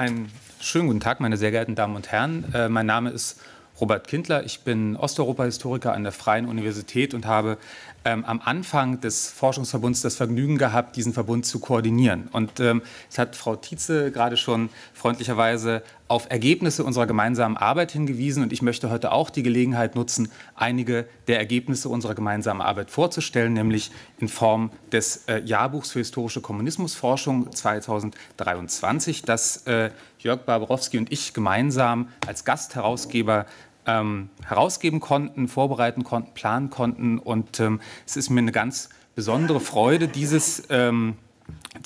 Einen schönen guten Tag, meine sehr geehrten Damen und Herren. Äh, mein Name ist Robert Kindler. Ich bin Osteuropa-Historiker an der Freien Universität und habe ähm, am Anfang des Forschungsverbunds das Vergnügen gehabt, diesen Verbund zu koordinieren. Und ähm, es hat Frau Tietze gerade schon freundlicherweise auf Ergebnisse unserer gemeinsamen Arbeit hingewiesen und ich möchte heute auch die Gelegenheit nutzen, einige der Ergebnisse unserer gemeinsamen Arbeit vorzustellen, nämlich in Form des äh, Jahrbuchs für historische Kommunismusforschung 2023, das äh, Jörg Barbarowski und ich gemeinsam als Gastherausgeber ähm, herausgeben konnten, vorbereiten konnten, planen konnten und ähm, es ist mir eine ganz besondere Freude, dieses, ähm,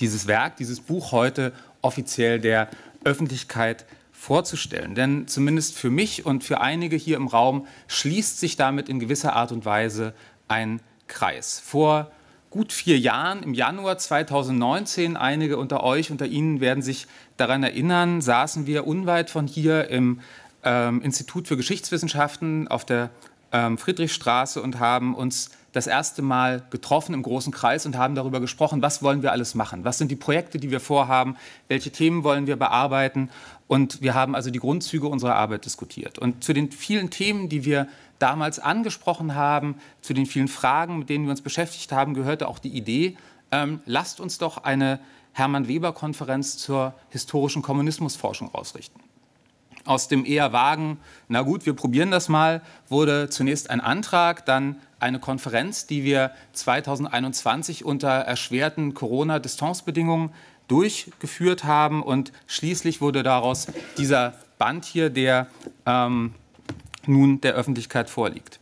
dieses Werk, dieses Buch heute offiziell der Öffentlichkeit vorzustellen. Denn zumindest für mich und für einige hier im Raum schließt sich damit in gewisser Art und Weise ein Kreis. Vor gut vier Jahren, im Januar 2019, einige unter euch, unter Ihnen werden sich daran erinnern, saßen wir unweit von hier im ähm, Institut für Geschichtswissenschaften auf der ähm, Friedrichstraße und haben uns das erste Mal getroffen im großen Kreis und haben darüber gesprochen, was wollen wir alles machen, was sind die Projekte, die wir vorhaben, welche Themen wollen wir bearbeiten. Und wir haben also die Grundzüge unserer Arbeit diskutiert. Und zu den vielen Themen, die wir damals angesprochen haben, zu den vielen Fragen, mit denen wir uns beschäftigt haben, gehörte auch die Idee, ähm, lasst uns doch eine Hermann Weber-Konferenz zur historischen Kommunismusforschung ausrichten. Aus dem eher vagen, na gut, wir probieren das mal, wurde zunächst ein Antrag, dann eine Konferenz, die wir 2021 unter erschwerten Corona-Distanzbedingungen durchgeführt haben. Und schließlich wurde daraus dieser Band hier, der ähm, nun der Öffentlichkeit vorliegt.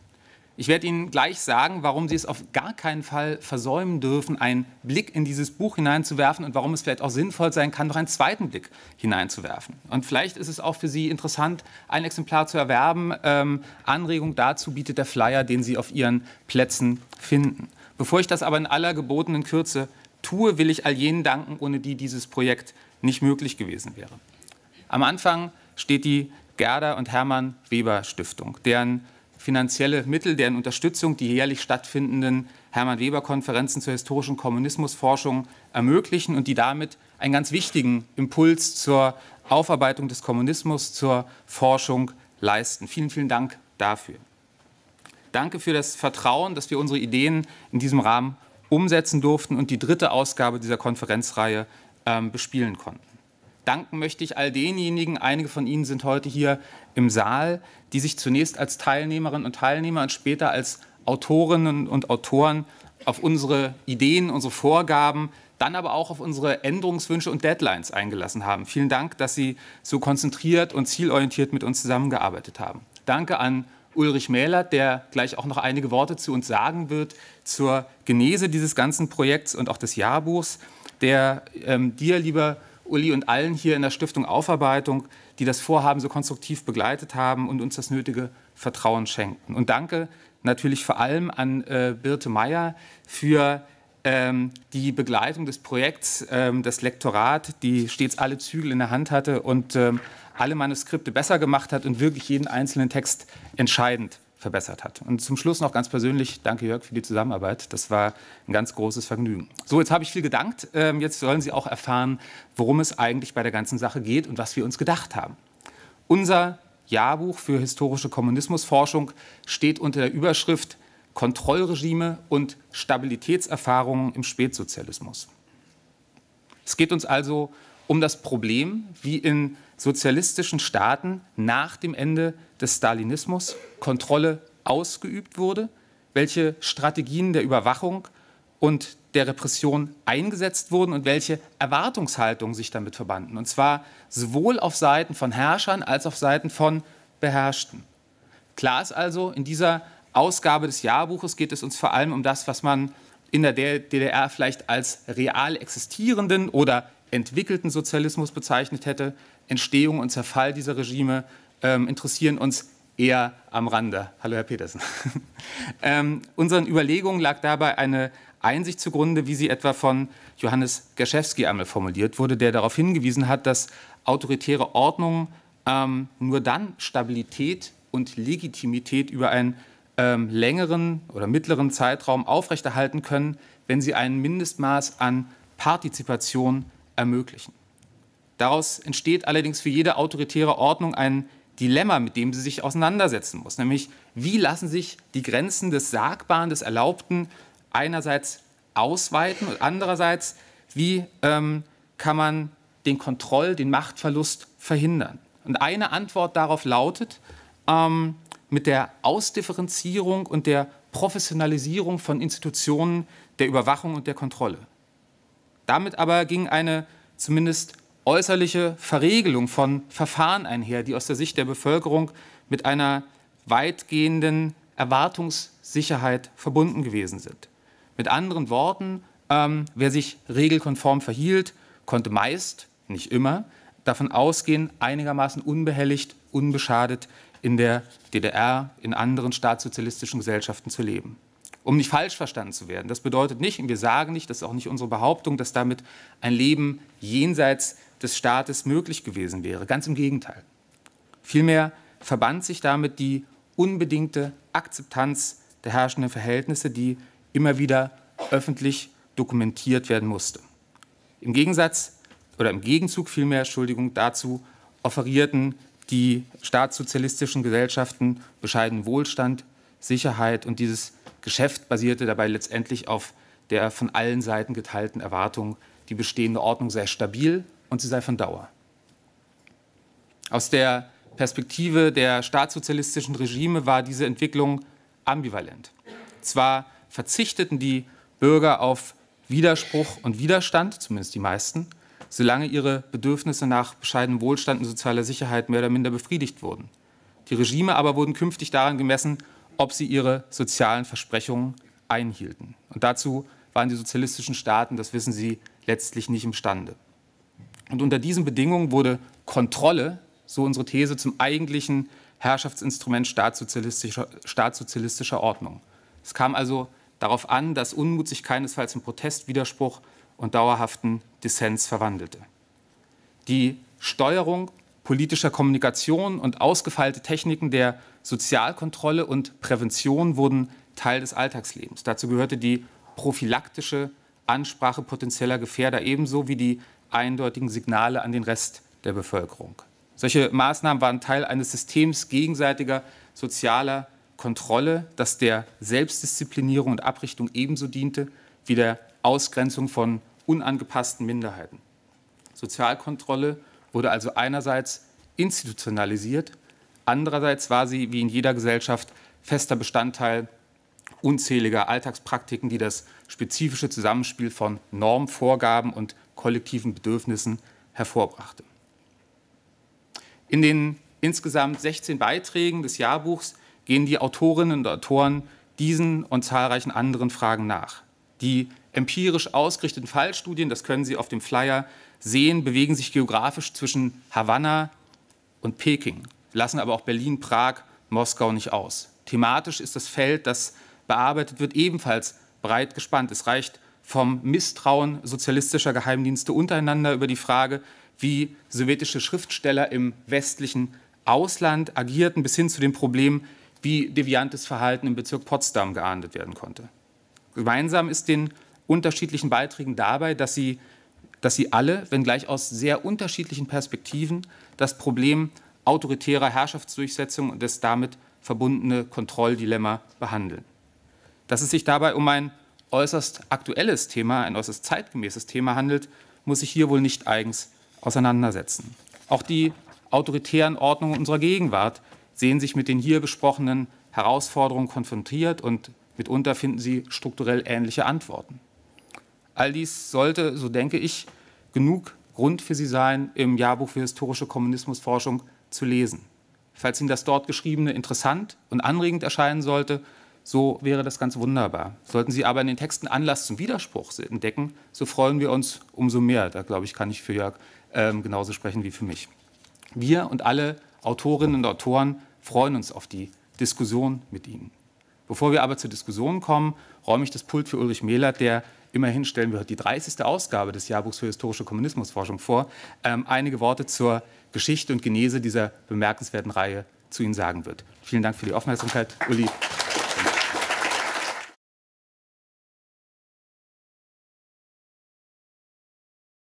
Ich werde Ihnen gleich sagen, warum Sie es auf gar keinen Fall versäumen dürfen, einen Blick in dieses Buch hineinzuwerfen und warum es vielleicht auch sinnvoll sein kann, noch einen zweiten Blick hineinzuwerfen. Und vielleicht ist es auch für Sie interessant, ein Exemplar zu erwerben. Ähm, Anregung dazu bietet der Flyer, den Sie auf Ihren Plätzen finden. Bevor ich das aber in aller gebotenen Kürze tue, will ich all jenen danken, ohne die dieses Projekt nicht möglich gewesen wäre. Am Anfang steht die Gerda und Hermann Weber Stiftung, deren finanzielle Mittel, deren Unterstützung die jährlich stattfindenden Hermann Weber-Konferenzen zur historischen Kommunismusforschung ermöglichen und die damit einen ganz wichtigen Impuls zur Aufarbeitung des Kommunismus, zur Forschung leisten. Vielen, vielen Dank dafür. Danke für das Vertrauen, dass wir unsere Ideen in diesem Rahmen umsetzen durften und die dritte Ausgabe dieser Konferenzreihe äh, bespielen konnten. Danken möchte ich all denjenigen, einige von Ihnen sind heute hier im Saal, die sich zunächst als Teilnehmerinnen und Teilnehmer und später als Autorinnen und Autoren auf unsere Ideen, unsere Vorgaben, dann aber auch auf unsere Änderungswünsche und Deadlines eingelassen haben. Vielen Dank, dass Sie so konzentriert und zielorientiert mit uns zusammengearbeitet haben. Danke an Ulrich Mähler, der gleich auch noch einige Worte zu uns sagen wird zur Genese dieses ganzen Projekts und auch des Jahrbuchs, der ähm, dir, lieber Uli und allen hier in der Stiftung Aufarbeitung, die das Vorhaben so konstruktiv begleitet haben und uns das nötige Vertrauen schenken. Und danke natürlich vor allem an äh, Birte Meyer für ähm, die Begleitung des Projekts, ähm, das Lektorat, die stets alle Zügel in der Hand hatte und ähm, alle Manuskripte besser gemacht hat und wirklich jeden einzelnen Text entscheidend verbessert hat. Und zum Schluss noch ganz persönlich, danke Jörg für die Zusammenarbeit. Das war ein ganz großes Vergnügen. So, jetzt habe ich viel gedankt. Ähm, jetzt sollen Sie auch erfahren, worum es eigentlich bei der ganzen Sache geht und was wir uns gedacht haben. Unser Jahrbuch für historische Kommunismusforschung steht unter der Überschrift Kontrollregime und Stabilitätserfahrungen im Spätsozialismus. Es geht uns also um um das Problem, wie in sozialistischen Staaten nach dem Ende des Stalinismus Kontrolle ausgeübt wurde, welche Strategien der Überwachung und der Repression eingesetzt wurden und welche Erwartungshaltungen sich damit verbanden. Und zwar sowohl auf Seiten von Herrschern als auch auf Seiten von Beherrschten. Klar ist also, in dieser Ausgabe des Jahrbuches geht es uns vor allem um das, was man in der DDR vielleicht als real existierenden oder entwickelten Sozialismus bezeichnet hätte. Entstehung und Zerfall dieser Regime ähm, interessieren uns eher am Rande. Hallo, Herr Petersen. ähm, unseren Überlegungen lag dabei eine Einsicht zugrunde, wie sie etwa von Johannes Gerschewski einmal formuliert wurde, der darauf hingewiesen hat, dass autoritäre Ordnungen ähm, nur dann Stabilität und Legitimität über einen ähm, längeren oder mittleren Zeitraum aufrechterhalten können, wenn sie ein Mindestmaß an Partizipation ermöglichen. Daraus entsteht allerdings für jede autoritäre Ordnung ein Dilemma, mit dem sie sich auseinandersetzen muss, nämlich wie lassen sich die Grenzen des Sagbaren, des Erlaubten einerseits ausweiten und andererseits, wie ähm, kann man den Kontroll, den Machtverlust verhindern. Und eine Antwort darauf lautet, ähm, mit der Ausdifferenzierung und der Professionalisierung von Institutionen der Überwachung und der Kontrolle. Damit aber ging eine zumindest äußerliche Verregelung von Verfahren einher, die aus der Sicht der Bevölkerung mit einer weitgehenden Erwartungssicherheit verbunden gewesen sind. Mit anderen Worten, ähm, wer sich regelkonform verhielt, konnte meist, nicht immer, davon ausgehen, einigermaßen unbehelligt, unbeschadet in der DDR, in anderen staatssozialistischen Gesellschaften zu leben um nicht falsch verstanden zu werden. Das bedeutet nicht, und wir sagen nicht, das ist auch nicht unsere Behauptung, dass damit ein Leben jenseits des Staates möglich gewesen wäre. Ganz im Gegenteil. Vielmehr verband sich damit die unbedingte Akzeptanz der herrschenden Verhältnisse, die immer wieder öffentlich dokumentiert werden musste. Im Gegensatz oder im Gegenzug vielmehr, Entschuldigung, dazu offerierten die staatssozialistischen Gesellschaften bescheidenen Wohlstand, Sicherheit und dieses Geschäft basierte dabei letztendlich auf der von allen Seiten geteilten Erwartung, die bestehende Ordnung sei stabil und sie sei von Dauer. Aus der Perspektive der staatssozialistischen Regime war diese Entwicklung ambivalent. Zwar verzichteten die Bürger auf Widerspruch und Widerstand, zumindest die meisten, solange ihre Bedürfnisse nach bescheidenem Wohlstand und sozialer Sicherheit mehr oder minder befriedigt wurden. Die Regime aber wurden künftig daran gemessen, ob sie ihre sozialen Versprechungen einhielten. Und dazu waren die sozialistischen Staaten, das wissen Sie, letztlich nicht imstande. Und unter diesen Bedingungen wurde Kontrolle, so unsere These, zum eigentlichen Herrschaftsinstrument staatssozialistischer, staatssozialistischer Ordnung. Es kam also darauf an, dass Unmut sich keinesfalls in Protest, Widerspruch und dauerhaften Dissens verwandelte. Die Steuerung politischer Kommunikation und ausgefeilte Techniken der Sozialkontrolle und Prävention wurden Teil des Alltagslebens. Dazu gehörte die prophylaktische Ansprache potenzieller Gefährder ebenso wie die eindeutigen Signale an den Rest der Bevölkerung. Solche Maßnahmen waren Teil eines Systems gegenseitiger sozialer Kontrolle, das der Selbstdisziplinierung und Abrichtung ebenso diente wie der Ausgrenzung von unangepassten Minderheiten. Sozialkontrolle wurde also einerseits institutionalisiert Andererseits war sie, wie in jeder Gesellschaft, fester Bestandteil unzähliger Alltagspraktiken, die das spezifische Zusammenspiel von Normen, Vorgaben und kollektiven Bedürfnissen hervorbrachte. In den insgesamt 16 Beiträgen des Jahrbuchs gehen die Autorinnen und Autoren diesen und zahlreichen anderen Fragen nach. Die empirisch ausgerichteten Fallstudien, das können Sie auf dem Flyer sehen, bewegen sich geografisch zwischen Havanna und Peking lassen aber auch Berlin, Prag, Moskau nicht aus. Thematisch ist das Feld, das bearbeitet wird, ebenfalls breit gespannt. Es reicht vom Misstrauen sozialistischer Geheimdienste untereinander über die Frage, wie sowjetische Schriftsteller im westlichen Ausland agierten, bis hin zu dem Problem, wie deviantes Verhalten im Bezirk Potsdam geahndet werden konnte. Gemeinsam ist den unterschiedlichen Beiträgen dabei, dass sie, dass sie alle, wenngleich aus sehr unterschiedlichen Perspektiven, das Problem autoritärer Herrschaftsdurchsetzung und das damit verbundene Kontrolldilemma behandeln. Dass es sich dabei um ein äußerst aktuelles Thema, ein äußerst zeitgemäßes Thema handelt, muss sich hier wohl nicht eigens auseinandersetzen. Auch die autoritären Ordnungen unserer Gegenwart sehen sich mit den hier besprochenen Herausforderungen konfrontiert und mitunter finden sie strukturell ähnliche Antworten. All dies sollte, so denke ich, genug Grund für Sie sein, im Jahrbuch für historische Kommunismusforschung zu lesen. Falls Ihnen das dort Geschriebene interessant und anregend erscheinen sollte, so wäre das ganz wunderbar. Sollten Sie aber in den Texten Anlass zum Widerspruch entdecken, so freuen wir uns umso mehr. Da glaube ich, kann ich für Jörg ähm, genauso sprechen wie für mich. Wir und alle Autorinnen und Autoren freuen uns auf die Diskussion mit Ihnen. Bevor wir aber zur Diskussion kommen, räume ich das Pult für Ulrich Mehlert, der Immerhin stellen wir heute die 30. Ausgabe des Jahrbuchs für historische Kommunismusforschung vor. Ähm, einige Worte zur Geschichte und Genese dieser bemerkenswerten Reihe zu Ihnen sagen wird. Vielen Dank für die Aufmerksamkeit, Uli.